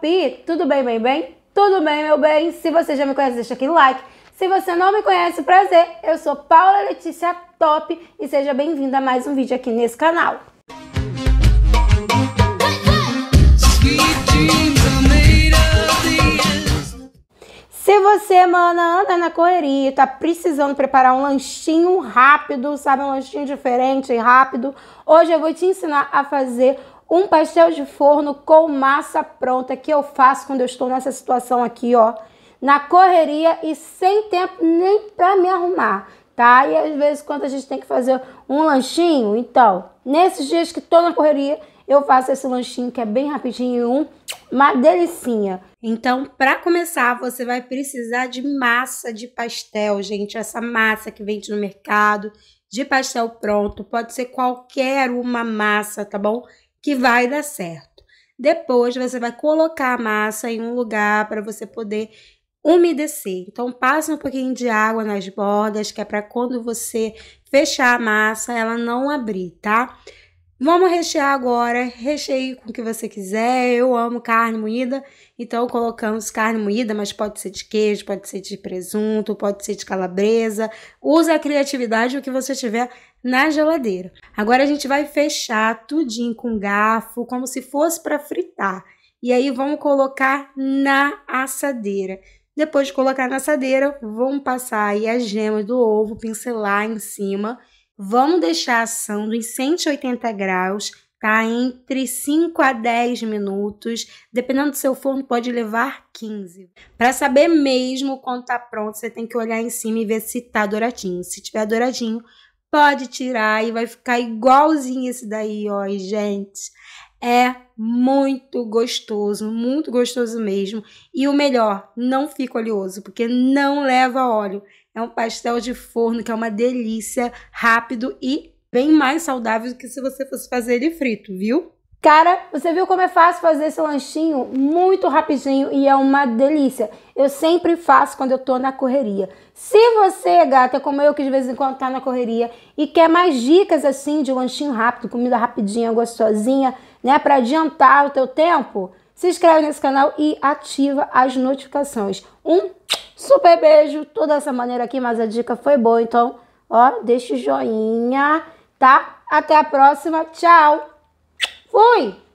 Pi, tudo bem, bem, bem? Tudo bem, meu bem? Se você já me conhece, deixa aquele like. Se você não me conhece, prazer, eu sou Paula Letícia Top e seja bem-vinda a mais um vídeo aqui nesse canal. Se você, mana, anda na correria, tá precisando preparar um lanchinho rápido, sabe, um lanchinho diferente e rápido, hoje eu vou te ensinar a fazer um pastel de forno com massa pronta que eu faço quando eu estou nessa situação aqui, ó, na correria e sem tempo nem para me arrumar, tá? E às vezes quando a gente tem que fazer um lanchinho, então, nesses dias que tô na correria, eu faço esse lanchinho que é bem rapidinho, um, uma delicinha. Então, para começar, você vai precisar de massa de pastel, gente, essa massa que vende no mercado, de pastel pronto, pode ser qualquer uma massa, tá bom? que vai dar certo. Depois você vai colocar a massa em um lugar para você poder umedecer. Então passa um pouquinho de água nas bordas, que é para quando você fechar a massa ela não abrir, tá? Vamos rechear agora, recheie com o que você quiser. Eu amo carne moída, então colocamos carne moída, mas pode ser de queijo, pode ser de presunto, pode ser de calabresa. Usa a criatividade o que você tiver na geladeira. Agora a gente vai fechar tudinho com garfo, como se fosse para fritar. E aí vamos colocar na assadeira. Depois de colocar na assadeira, vamos passar aí as gemas do ovo, pincelar em cima Vamos deixar assando em 180 graus, tá? Entre 5 a 10 minutos, dependendo do seu forno, pode levar 15. Para saber mesmo quando tá pronto, você tem que olhar em cima e ver se tá douradinho. Se tiver douradinho, pode tirar e vai ficar igualzinho esse daí, ó, gente. É muito gostoso, muito gostoso mesmo. E o melhor, não fica oleoso, porque não leva óleo. É um pastel de forno que é uma delícia, rápido e bem mais saudável do que se você fosse fazer ele frito, viu? Cara, você viu como é fácil fazer esse lanchinho muito rapidinho e é uma delícia. Eu sempre faço quando eu tô na correria. Se você, gata, como eu que de vez em quando tá na correria e quer mais dicas assim de lanchinho rápido, comida rapidinha, gostosinha, né, para adiantar o teu tempo, se inscreve nesse canal e ativa as notificações. Um Super beijo, toda essa maneira aqui, mas a dica foi boa, então, ó, deixa o joinha, tá? Até a próxima, tchau! Fui!